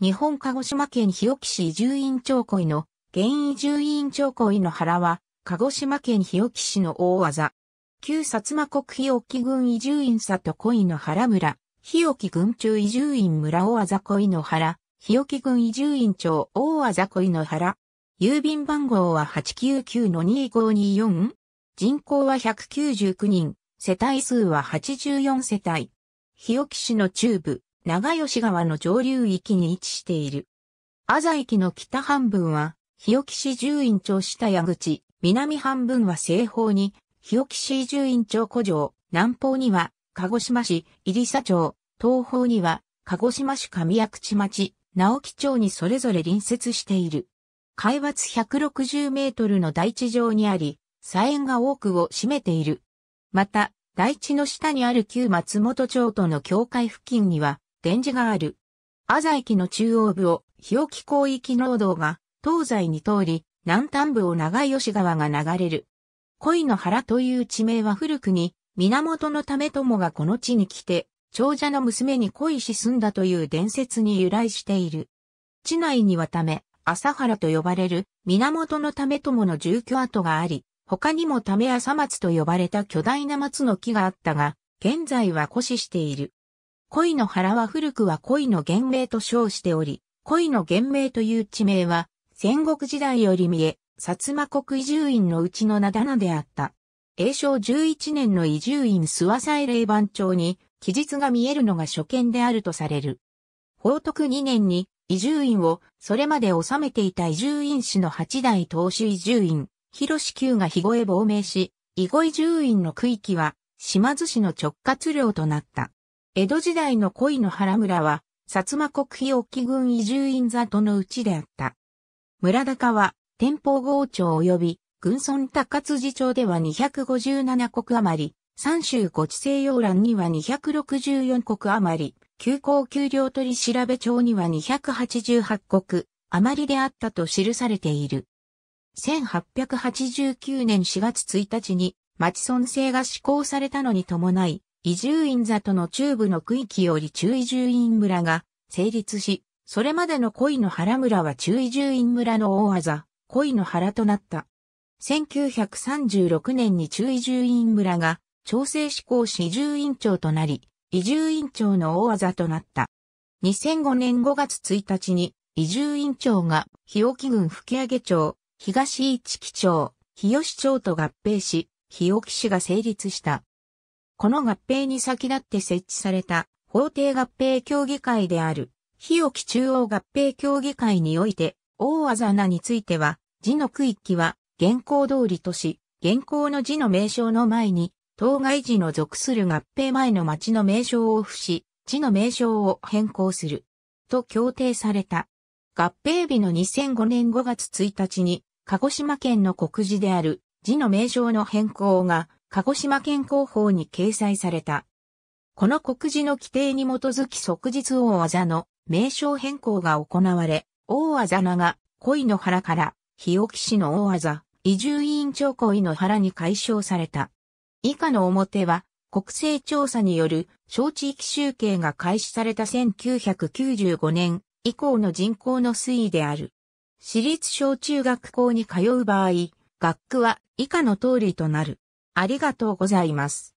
日本鹿児島県日置市移住院長恋の、現移住院長恋の原は、鹿児島県日置市の大技。旧薩摩国日置郡移住院里恋の原村、日置郡中移住院村大技恋の原、日置郡移住院長大技恋の原。郵便番号は899-2524。人口は199人、世帯数は84世帯。日置市の中部、長吉川の上流域に位置している。阿佐駅の北半分は、日置市十院町下矢口、南半分は西方に、日置市十院町古城、南方には、鹿児島市入佐町、東方には、鹿児島市上矢口町、直木町にそれぞれ隣接している。海抜160メートルの大地上にあり、楕円が多くを占めている。また、大地の下にある旧松本町との境界付近には、電磁がある。アザ駅の中央部を日置広域農道が東西に通り、南端部を長吉川が流れる。恋の原という地名は古くに、源のためもがこの地に来て、長者の娘に恋し住んだという伝説に由来している。地内にはため、朝原と呼ばれる源のためもの住居跡があり、他にもため朝松と呼ばれた巨大な松の木があったが、現在は枯死している。恋の原は古くは恋の原名と称しており、恋の原名という地名は、戦国時代より見え、薩摩国移住院のうちの名だなであった。永正11年の移住院諏訪斎霊番町に、記述が見えるのが初見であるとされる。宝徳2年に、移住院を、それまで治めていた移住院氏の八代当主移住院、広志久が肥後へ亡命し、肥後移住院の区域は、島津市の直轄領となった。江戸時代の恋の原村は、薩摩国費沖軍移住院里のうちであった。村高は、天保郷町及び、軍村高辻町では257国余り、三州ご地西洋欄には264国余り、急行給料取調べ帳には288国余りであったと記されている。1889年4月1日に町村制が施行されたのに伴い、移住院里の中部の区域より中移住院村が成立し、それまでの恋の原村は中移住院村の大技、恋の原となった。1936年に中移住院村が調整施行し移住院長となり、移住院長の大技となった。2005年5月1日に移住院長が日置郡吹上町、東市木町、日吉町と合併し、日置市が成立した。この合併に先立って設置された法定合併協議会である、日置中央合併協議会において、大あざについては、字の区域は、現行通りとし、現行の字の名称の前に、当該字の属する合併前の町の名称を付し、字の名称を変更する。と協定された。合併日の2005年5月1日に、鹿児島県の国字である字の名称の変更が鹿児島県広報に掲載された。この告示の規定に基づき即日大技の名称変更が行われ、大技名が恋の原から日置市の大技、移住委員長恋の原に解消された。以下の表は国勢調査による小地域集計が開始された1995年以降の人口の推移である。私立小中学校に通う場合、学区は以下の通りとなる。ありがとうございます。